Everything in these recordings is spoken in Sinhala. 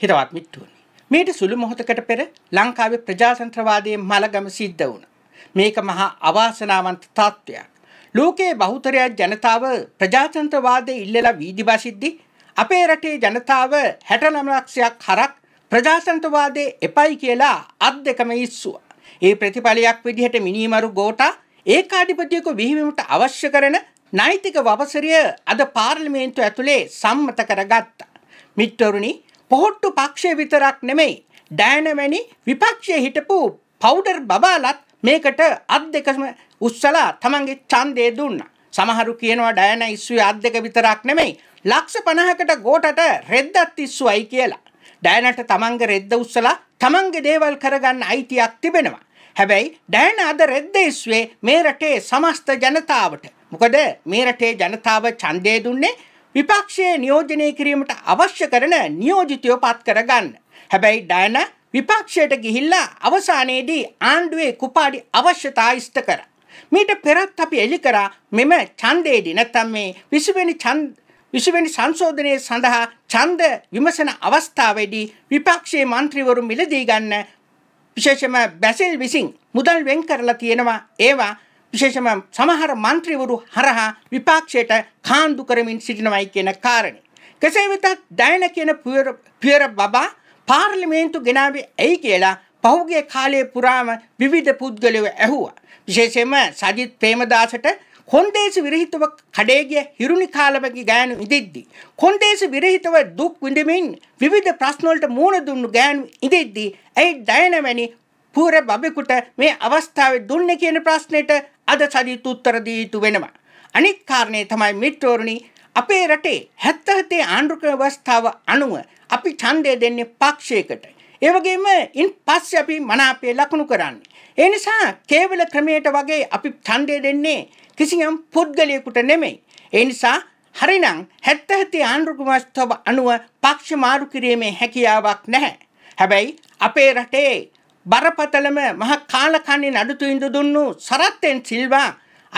හිරවත් මිට්ටුවනි. මේට සුළු මොහොතකට පෙර ලංකාවේ ප්‍රජාතන්ත්‍රවාදයේ මලගම සිද්ධ වුණා. මේක මහා අවාසනාවන්ත තත්ත්වයක්. ලෝකයේ බහුතරයක් ජනතාව ප්‍රජාතන්ත්‍රවාදයේ ඉල්ලලා වීදි බසිද්දී අපේ රටේ ජනතාව 69 ලක්ෂයක් හරක් ප්‍රජාතන්ත්‍රවාදයේ එපයි කියලා අත් දෙකම ඉස්සුවා. ඒ ප්‍රතිඵලයක් විදිහට මිනිමරු ගෝටා ඒකාධිපතියෙකු විහිවීමට අවශ්‍ය කරන නෛතික වපසරිය අද පාර්ලිමේන්තුව ඇතුලේ සම්මත කරගත්තා. මිත්වරුනි පොහොට්ටු පක්ෂය විතරක් නෙමෙයි ඩෑනමැනි විපක්ෂය හිටපු පෞඩර් බබාලත් මේකට අත් දෙකම උස්සලා තමන්ගේ ඡන්දය දුන්න. සමහරු කියනවා ඩයන ඉස්සුවේ අත් දෙක විතරක් නෙමෙයි ලක්ෂ 50කට ගෝටට රෙද්දත් ඉස්සුවයි කියලා. ඩයනට තමන්ගේ රෙද්ද උස්සලා තමන්ගේ දේවල් කරගන්න අයිතියක් තිබෙනවා. හැබැයි ඩෑන අද රෙද්දේස්වේ මේ රටේ සමස්ත ජනතාවට. මොකද මේ රටේ ජනතාව ඡන්දය දුන්නේ විපක්ෂයේ නියෝජනය කිරීමට අවශ්‍ය කරන නියෝජිතයෝ පත් කරගන්න. හැබැයි ඩයන විපක්ෂයට ගිහිල්ලා අවසානයේදී ආණ්ඩුවේ කුපාඩි අවශ්‍යතා ඉෂ්ට කර. මීට පෙරත් අපි එලි කරා මෙම ඡන්දයේදී නැත්නම් මේ 20 වෙනි ඡන්ද විශ්වවැනි සංශෝධනය සඳහා ඡන්ද විමසන අවස්ථාවේදී විපක්ෂයේ മന്ത്രിවරු මිලදී ගන්න විශේෂම බැසිල් විසින් මුදල් වෙන් කරලා තියෙනවා ඒවා විශේෂම සමහර മന്ത്രിවරු හරහා විපක්ෂයට කාන්දු කරමින් සිටිනවයි කියන කාරණේ. කෙසේ වෙතත් දයන කියන පියර බබා පාර්ලිමේන්තු ගෙනාවේ ඇයි කියලා පහුගිය කාලයේ පුරාම විවිධ පුද්ගලයෝ ඇහුවා. විශේෂයෙන්ම සජිත් ප්‍රේමදාසට කොන්දේසි විරහිතව කඩේගිය හිරුනි කාලමගේ ගෑනු ඉදිද්දි කොන්දේසි විරහිතව දුක් විඳමින් විවිධ ප්‍රශ්න වලට මුහුණ දුන්නු ගෑනු ඉදිද්දි ඇයි දයනවැනි පුර බබෙකුට මේ අවස්ථාවේ දුන්නේ කියන ප්‍රශ්නෙට අද සජිත් උත්තර දී යුතු වෙනවා. අනිත් කාරණේ තමයි මිත්‍රෝරණි අපේ රටේ 77 ආණ්ඩුක අවස්ථාව අනුව අපි ඡන්දය දෙන්නේ පක්ෂයකට. ඒ වගේම ඉන් පස්සේ අපි මනාපය ලකුණු කරන්නේ. ඒ නිසා කේවල ක්‍රමයට වගේ අපි ඡන්දය දෙන්නේ කිසියම් පුද්ගලයෙකුට නෙමෙයි. ඒ නිසා හරිනම් 77 ආණ්ඩුක අවස්ථාව අනුව පක්ෂ මාරු කිරීමේ හැකියාවක් නැහැ. හැබැයි අපේ රටේ බරපතලම මහ කාලකන්ණින් අඩු තීන්දුව දුන්නු සරත්ෙන් සිල්වා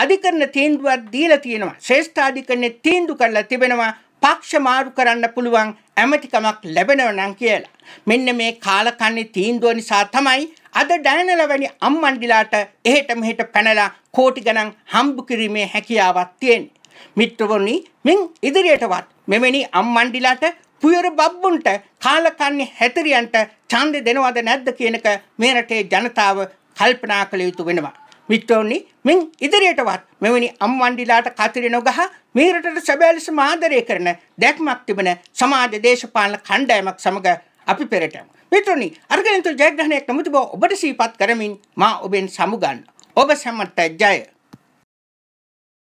අධිකරණ තීන්දුවක් දීලා තියෙනවා. ශ්‍රේෂ්ඨ අධිකරණේ තීන්දු කරලා තිබෙනවා පක්ෂ මාරු කරන්න පුළුවන් ඇමතිකමක් ලැබෙනව නම් කියලා. මෙන්න මේ කාලකන්ණි තීන්දුව නිසා තමයි අද ඩයනලා වැනි අම්මන්ඩිලාට එහෙට මෙහෙට පැනලා කෝටි ගණන් හම්බ කිරීමේ හැකියාවක් තියෙන්නේ. මිත්‍රවරුනි මින් ඉදිරියටවත් මෙවැනි අම්මන්ඩිලාට පුයර බබ්බුන්ට කාලකන්ණි හැතරියන්ට ඡන්දෙ දෙනවද නැද්ද කියනක මේ රටේ ජනතාව කල්පනා කළ යුතු වෙනවා. මිත්‍රෝනි මින් ඉදිරියටවත් මෙවැනි අම්වණ්ඩිලාට කතිරි නොගහ මේ රටට සැබෑලෙස ආදරය කරන දැක්මක් තිබෙන සමාජ දේශපාලන කණ්ඩායමක් සමග අපි පෙරටමු. මිත්‍රෝනි අර්ගනිතු ජයග්‍රහණයක් නමුතිබව ඔබට සීපත් කරමින් මා ඔබෙන් සමුගන්න. ඔබ සැමට ජය.